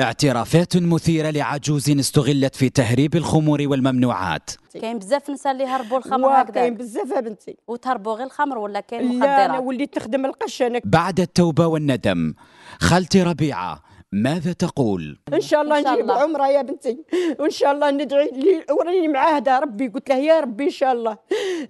اعترافات مثيرة لعجوز استغلت في تهريب الخمور والممنوعات كاين بزاف نساء اللي هربوا الخمر هكذا كاين بزاف بنتي وتهربوا غير الخمر ولا كاين مخدرات لا انا وليت تخدم القش انا بعد التوبة والندم خالتي ربيعة ماذا تقول؟ ان شاء الله نجيب عمره يا بنتي وان شاء الله ندعي لي وراني معاهده ربي قلت له يا ربي ان شاء الله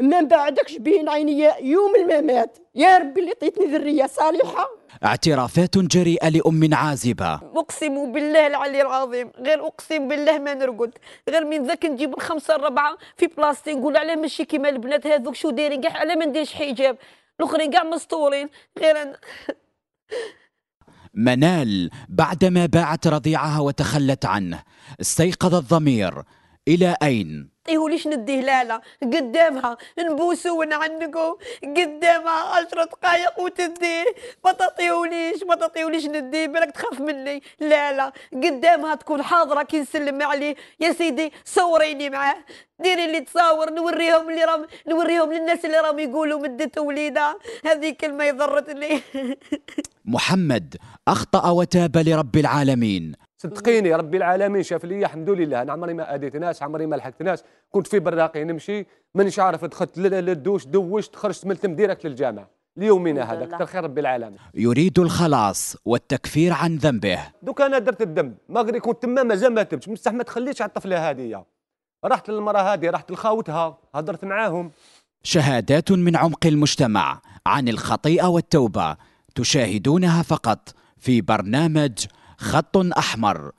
ما بعدكش بين عيني يوم الممات يا ربي اللي عطيتني ذريه صالحه اعترافات جريئه لام عازبه اقسم بالله العلي العظيم غير اقسم بالله ما نرقد غير من ذاك نجيب الخمسه الرابعه في بلاصتي نقول على ماشي كيما البنات هذوك شو دايرين كاع على ما نديرش حجاب الاخرين كاع مستورين غير أنا. منال بعدما باعت رضيعها وتخلت عنه استيقظ الضمير الى اين يوليش نديه لالا قدامها نبوسو ونعنقو قدامها عشرة دقايق وتديه ما تطيوليش ما تطيوليش نديه بالك تخاف مني لا لا قدامها تكون حاضرة كي نسلم عليه يا سيدي صوريني معاه ديري اللي تصاور نوريهم اللي راهم نوريهم للناس اللي راهم يقولوا مدت وليده هذه كلمه يضرتني محمد اخطا وتاب لرب العالمين صدقيني ربي العالمين شاف لي الحمد لله انا عمري ما اديت ناس عمري ما لحقت ناس كنت في براقي نمشي مانيش عارف دخلت للدوش دوشت خرجت من التم للجامع ليومنا هذا كثر خير رب العالمين يريد الخلاص والتكفير عن ذنبه دوك انا درت الذنب ما غير كنت تما مازال ما تمش مستح ما تخليش على الطفله هذه رحت للمراه هذه رحت لخاوتها هضرت معاهم شهادات من عمق المجتمع عن الخطيئه والتوبه تشاهدونها فقط في برنامج خط أحمر